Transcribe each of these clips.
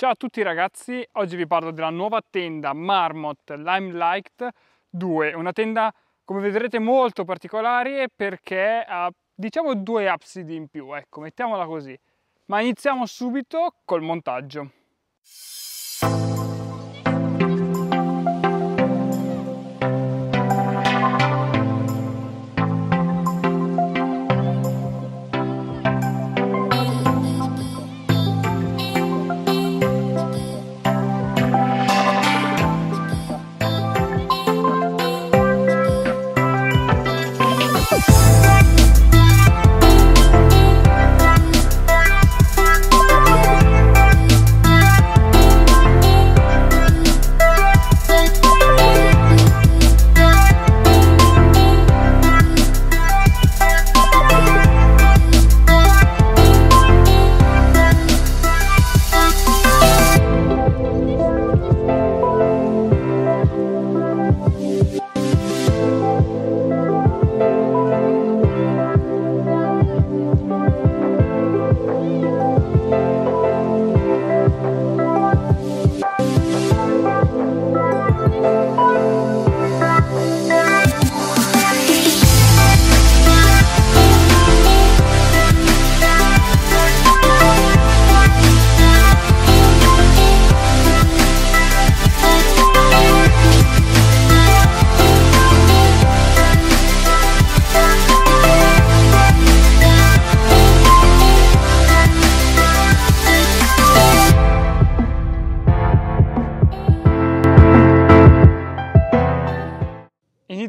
Ciao a tutti ragazzi, oggi vi parlo della nuova tenda Marmot Limelight 2, una tenda come vedrete molto particolare perché ha diciamo due absidi in più, ecco, mettiamola così. Ma iniziamo subito col montaggio.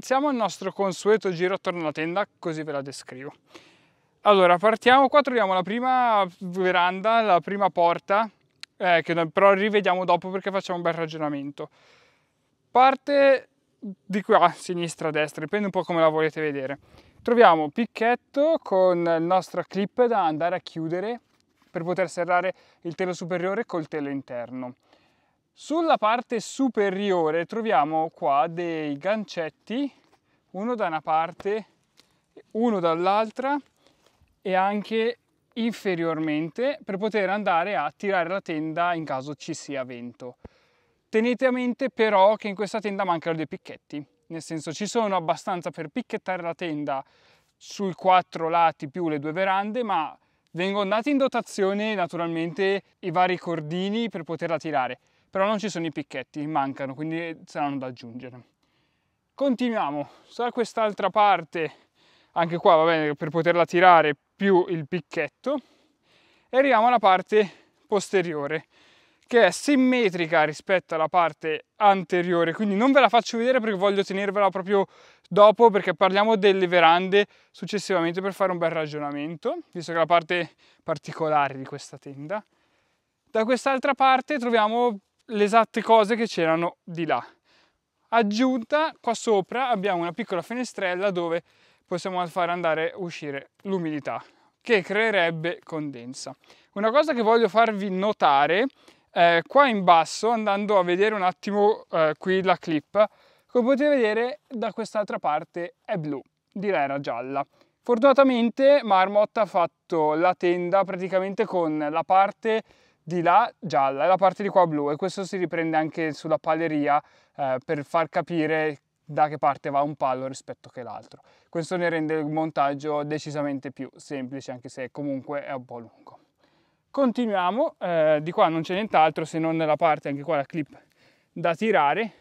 iniziamo il nostro consueto giro attorno alla tenda, così ve la descrivo. Allora, partiamo qua, troviamo la prima veranda, la prima porta, eh, che però rivediamo dopo perché facciamo un bel ragionamento. Parte di qua, sinistra, destra, dipende un po' come la volete vedere. Troviamo picchetto con la nostra clip da andare a chiudere per poter serrare il telo superiore col telo interno. Sulla parte superiore troviamo qua dei gancetti, uno da una parte, uno dall'altra e anche inferiormente per poter andare a tirare la tenda in caso ci sia vento. Tenete a mente però che in questa tenda mancano dei picchetti, nel senso ci sono abbastanza per picchettare la tenda sui quattro lati più le due verande, ma vengono dati in dotazione naturalmente i vari cordini per poterla tirare però non ci sono i picchetti, mancano, quindi saranno da aggiungere. Continuiamo, sarà quest'altra parte, anche qua va bene per poterla tirare più il picchetto, e arriviamo alla parte posteriore che è simmetrica rispetto alla parte anteriore, quindi non ve la faccio vedere perché voglio tenervela proprio dopo perché parliamo delle verande successivamente per fare un bel ragionamento, visto che è la parte particolare di questa tenda. Da quest'altra parte troviamo le esatte cose che c'erano di là. Aggiunta qua sopra abbiamo una piccola finestrella dove possiamo far andare uscire l'umidità che creerebbe condensa. Una cosa che voglio farvi notare eh, qua in basso andando a vedere un attimo eh, qui la clip come potete vedere da quest'altra parte è blu di là era gialla fortunatamente Marmot ha fatto la tenda praticamente con la parte di là gialla e la parte di qua blu e questo si riprende anche sulla paleria eh, per far capire da che parte va un palo rispetto che l'altro. Questo ne rende il montaggio decisamente più semplice anche se comunque è un po' lungo. Continuiamo, eh, di qua non c'è nient'altro se non nella parte anche qua la clip da tirare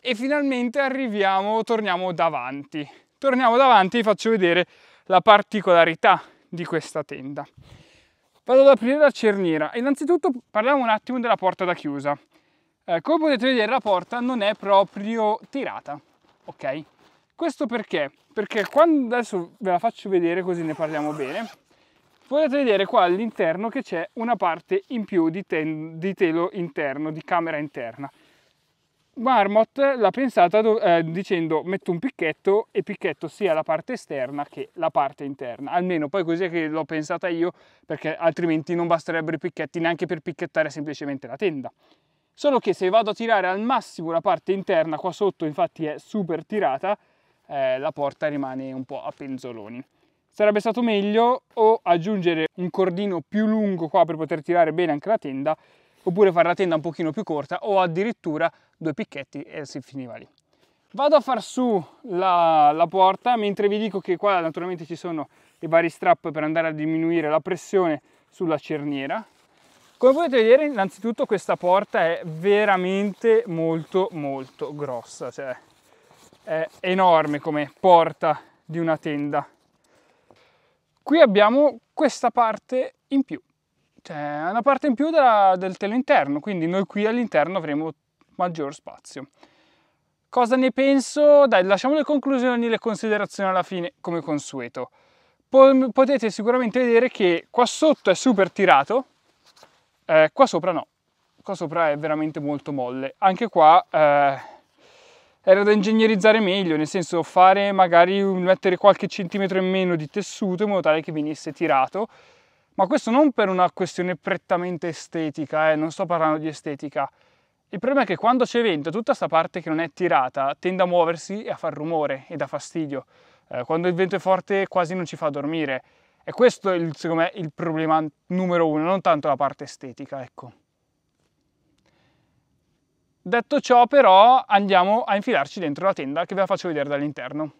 e finalmente arriviamo, torniamo davanti. Torniamo davanti e vi faccio vedere la particolarità di questa tenda vado ad aprire la cerniera. Innanzitutto parliamo un attimo della porta da chiusa. Eh, come potete vedere la porta non è proprio tirata, ok? Questo perché? Perché quando adesso ve la faccio vedere così ne parliamo bene, potete vedere qua all'interno che c'è una parte in più di, di telo interno, di camera interna. Marmot l'ha pensata eh, dicendo metto un picchetto e picchetto sia la parte esterna che la parte interna, almeno poi così è che l'ho pensata io perché altrimenti non basterebbero i picchetti neanche per picchettare semplicemente la tenda. Solo che se vado a tirare al massimo la parte interna qua sotto infatti è super tirata, eh, la porta rimane un po' a penzoloni. Sarebbe stato meglio o aggiungere un cordino più lungo qua per poter tirare bene anche la tenda oppure fare la tenda un pochino più corta o addirittura due picchetti e si finiva lì. Vado a far su la, la porta mentre vi dico che qua naturalmente ci sono i vari strap per andare a diminuire la pressione sulla cerniera. Come potete vedere innanzitutto questa porta è veramente molto molto grossa, cioè è enorme come porta di una tenda. Qui abbiamo questa parte in più. Cioè, è una parte in più della, del telo interno, quindi noi qui all'interno avremo maggior spazio. Cosa ne penso? Dai, lasciamo le conclusioni e le considerazioni alla fine, come consueto. Potete sicuramente vedere che qua sotto è super tirato, eh, qua sopra no, qua sopra è veramente molto molle. Anche qua eh, era da ingegnerizzare meglio, nel senso fare magari mettere qualche centimetro in meno di tessuto in modo tale che venisse tirato ma questo non per una questione prettamente estetica, eh, non sto parlando di estetica. Il problema è che quando c'è vento, tutta questa parte che non è tirata tende a muoversi e a far rumore e dà fastidio. Eh, quando il vento è forte quasi non ci fa dormire. E questo è, il, secondo me, il problema numero uno, non tanto la parte estetica, ecco. Detto ciò, però, andiamo a infilarci dentro la tenda che ve la faccio vedere dall'interno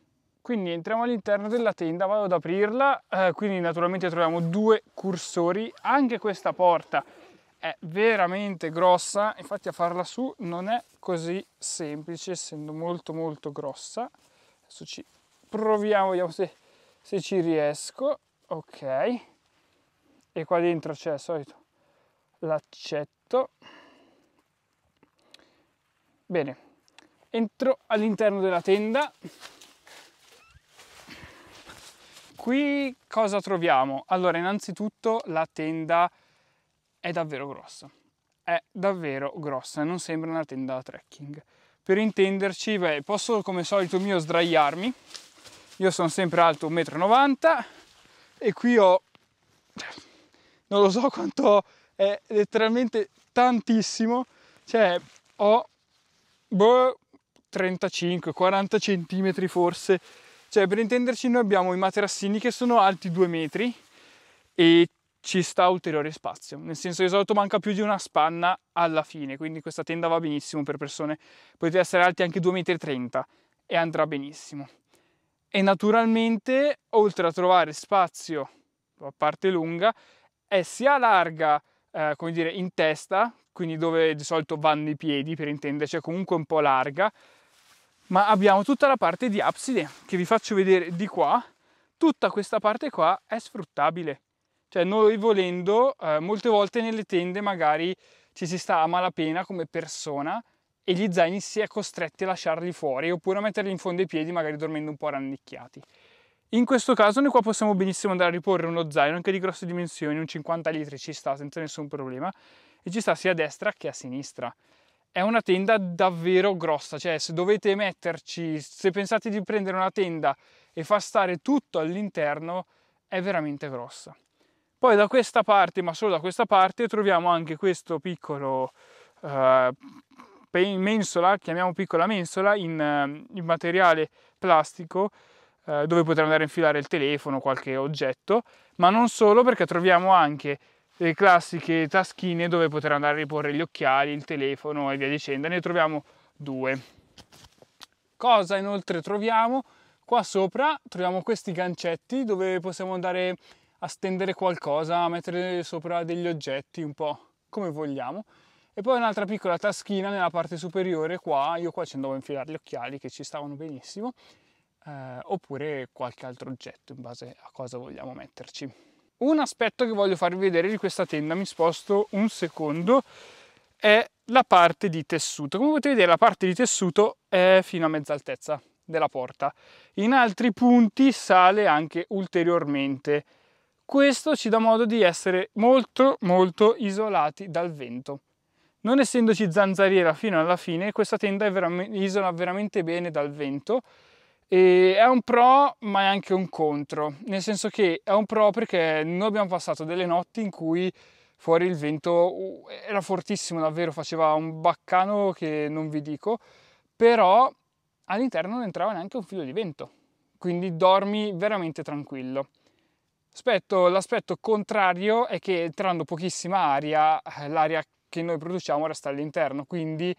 quindi entriamo all'interno della tenda vado ad aprirla eh, quindi naturalmente troviamo due cursori anche questa porta è veramente grossa infatti a farla su non è così semplice essendo molto molto grossa adesso ci proviamo vediamo se, se ci riesco ok e qua dentro c'è al solito l'accetto bene entro all'interno della tenda Qui cosa troviamo? Allora, innanzitutto la tenda è davvero grossa. È davvero grossa, non sembra una tenda da trekking. Per intenderci, beh, posso come solito mio sdraiarmi. Io sono sempre alto 1,90 m e qui ho... non lo so quanto è letteralmente tantissimo. Cioè, ho boh, 35-40 cm forse cioè, per intenderci, noi abbiamo i materassini che sono alti 2 metri e ci sta ulteriore spazio, nel senso che di solito manca più di una spanna alla fine, quindi questa tenda va benissimo per persone, potete essere alti anche 2,30 metri e andrà benissimo. E naturalmente, oltre a trovare spazio, a parte lunga, è sia larga, eh, come dire, in testa, quindi dove di solito vanno i piedi per intenderci, è comunque un po' larga, ma abbiamo tutta la parte di abside che vi faccio vedere di qua tutta questa parte qua è sfruttabile cioè noi volendo eh, molte volte nelle tende magari ci si sta a malapena come persona e gli zaini si è costretti a lasciarli fuori oppure a metterli in fondo ai piedi magari dormendo un po' rannicchiati in questo caso noi qua possiamo benissimo andare a riporre uno zaino anche di grosse dimensioni un 50 litri ci sta senza nessun problema e ci sta sia a destra che a sinistra è una tenda davvero grossa, cioè se dovete metterci, se pensate di prendere una tenda e far stare tutto all'interno, è veramente grossa. Poi da questa parte, ma solo da questa parte, troviamo anche questo piccolo eh, mensola, chiamiamo piccola mensola, in, in materiale plastico, eh, dove poter andare a infilare il telefono, qualche oggetto, ma non solo perché troviamo anche le eh, classiche taschine dove poter andare a riporre gli occhiali, il telefono e via dicendo. Ne troviamo due. Cosa inoltre troviamo? Qua sopra troviamo questi gancetti dove possiamo andare a stendere qualcosa, a mettere sopra degli oggetti un po' come vogliamo. E poi un'altra piccola taschina nella parte superiore qua, io qua ci andavo a infilare gli occhiali che ci stavano benissimo, eh, oppure qualche altro oggetto in base a cosa vogliamo metterci. Un aspetto che voglio farvi vedere di questa tenda, mi sposto un secondo, è la parte di tessuto. Come potete vedere la parte di tessuto è fino a mezza altezza della porta. In altri punti sale anche ulteriormente. Questo ci dà modo di essere molto molto isolati dal vento. Non essendoci zanzariera fino alla fine, questa tenda veram isola veramente bene dal vento e è un pro ma è anche un contro, nel senso che è un pro perché noi abbiamo passato delle notti in cui fuori il vento era fortissimo davvero, faceva un baccano che non vi dico, però all'interno non entrava neanche un filo di vento, quindi dormi veramente tranquillo. Aspetto, l'aspetto contrario è che entrando pochissima aria, eh, l'aria che noi produciamo resta all'interno, quindi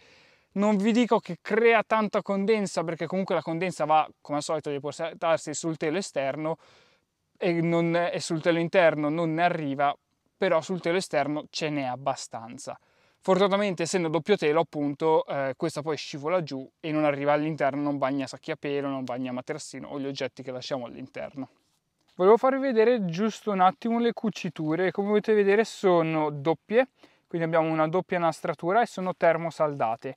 non vi dico che crea tanta condensa perché comunque la condensa va come al solito a depositarsi sul telo esterno e, non, e sul telo interno non ne arriva però sul telo esterno ce n'è abbastanza fortunatamente essendo doppio telo appunto eh, questa poi scivola giù e non arriva all'interno non bagna sacchi a pelo non bagna materassino o gli oggetti che lasciamo all'interno volevo farvi vedere giusto un attimo le cuciture come potete vedere sono doppie quindi abbiamo una doppia nastratura e sono termosaldate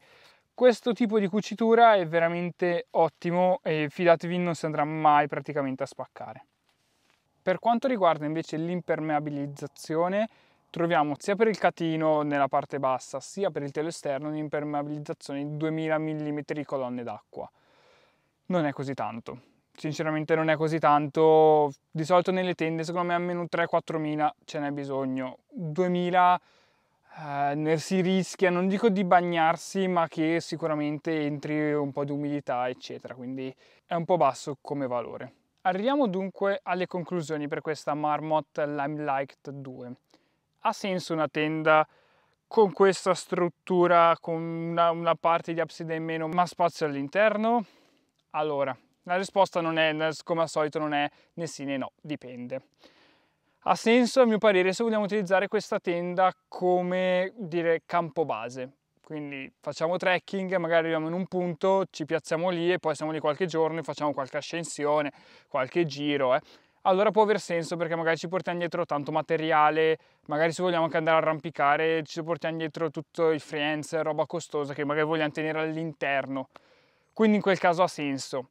questo tipo di cucitura è veramente ottimo e fidatevi non si andrà mai praticamente a spaccare. Per quanto riguarda invece l'impermeabilizzazione troviamo sia per il catino nella parte bassa sia per il telo esterno un'impermeabilizzazione di 2000 mm di colonne d'acqua. Non è così tanto, sinceramente non è così tanto, di solito nelle tende secondo me almeno 3-4 ce n'è bisogno, 2000 eh, si rischia, non dico di bagnarsi, ma che sicuramente entri un po' di umidità, eccetera, quindi è un po' basso come valore. Arriviamo dunque alle conclusioni per questa Marmot Limelight 2. Ha senso una tenda con questa struttura, con una, una parte di abside in meno, ma spazio all'interno? Allora, la risposta non è, come al solito, non è né sì né no, dipende. Ha senso, a mio parere, se vogliamo utilizzare questa tenda come dire campo base. Quindi facciamo trekking, magari arriviamo in un punto, ci piazziamo lì e poi siamo lì qualche giorno e facciamo qualche ascensione, qualche giro. Eh. Allora può aver senso perché magari ci portiamo dietro tanto materiale, magari se vogliamo anche andare a arrampicare ci portiamo dietro tutto il friends, roba costosa che magari vogliamo tenere all'interno. Quindi in quel caso ha senso.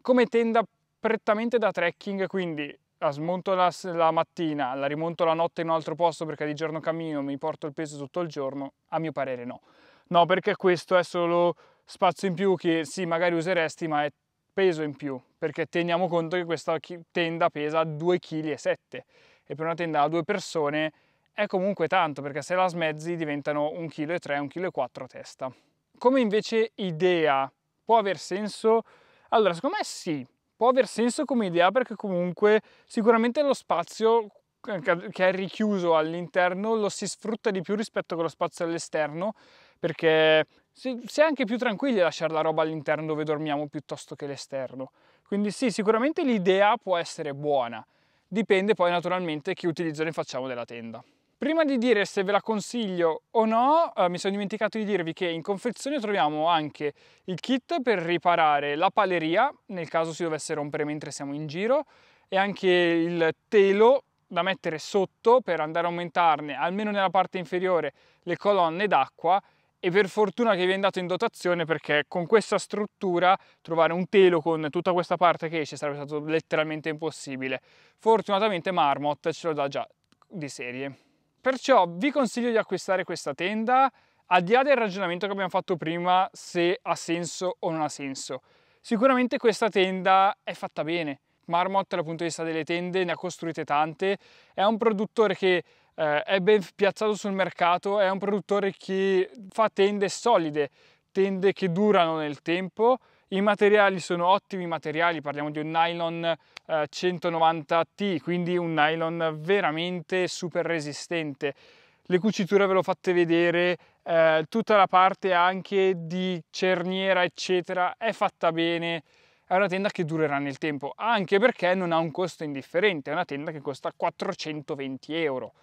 Come tenda prettamente da trekking, quindi la ah, smonto la, la, mattina, la rimonto la notte in un altro posto perché di giorno cammino, mi porto il peso tutto il giorno, a mio parere no. No, perché questo è solo spazio in più che sì, magari useresti, ma è peso in più, perché teniamo conto che questa tenda pesa 2,7 kg e per una tenda a due persone è comunque tanto, perché se la smezzi diventano 1,3 kg, 1,4 kg a testa. Come invece idea può aver senso? Allora, secondo me sì, può aver senso come idea perché comunque sicuramente lo spazio che è richiuso all'interno lo si sfrutta di più rispetto che lo spazio all'esterno perché si, si è anche più tranquilli a lasciare la roba all'interno dove dormiamo piuttosto che l'esterno. Quindi sì, sicuramente l'idea può essere buona, dipende poi naturalmente che utilizzo ne facciamo della tenda. Prima di dire se ve la consiglio o no, eh, mi sono dimenticato di dirvi che in confezione troviamo anche il kit per riparare la paleria, nel caso si dovesse rompere mentre siamo in giro, e anche il telo da mettere sotto per andare a aumentarne, almeno nella parte inferiore, le colonne d'acqua e per fortuna che vi è andato in dotazione perché con questa struttura trovare un telo con tutta questa parte che esce sarebbe stato letteralmente impossibile. Fortunatamente Marmot ce lo dà già di serie. Perciò vi consiglio di acquistare questa tenda, al di là del ragionamento che abbiamo fatto prima se ha senso o non ha senso. Sicuramente questa tenda è fatta bene. Marmot dal punto di vista delle tende ne ha costruite tante, è un produttore che eh, è ben piazzato sul mercato, è un produttore che fa tende solide, tende che durano nel tempo i materiali sono ottimi materiali, parliamo di un nylon 190T, eh, quindi un nylon veramente super resistente. Le cuciture ve l'ho fatte vedere, eh, tutta la parte anche di cerniera eccetera è fatta bene, è una tenda che durerà nel tempo, anche perché non ha un costo indifferente, è una tenda che costa 420 euro.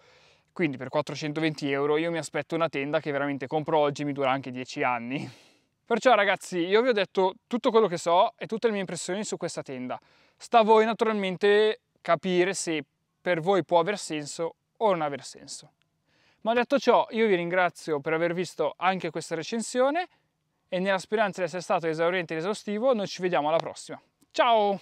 Quindi per 420 euro io mi aspetto una tenda che veramente compro oggi e mi dura anche 10 anni. Perciò ragazzi io vi ho detto tutto quello che so e tutte le mie impressioni su questa tenda. Sta a voi naturalmente capire se per voi può aver senso o non aver senso. Ma detto ciò io vi ringrazio per aver visto anche questa recensione e nella speranza di essere stato esauriente ed esaustivo noi ci vediamo alla prossima. Ciao!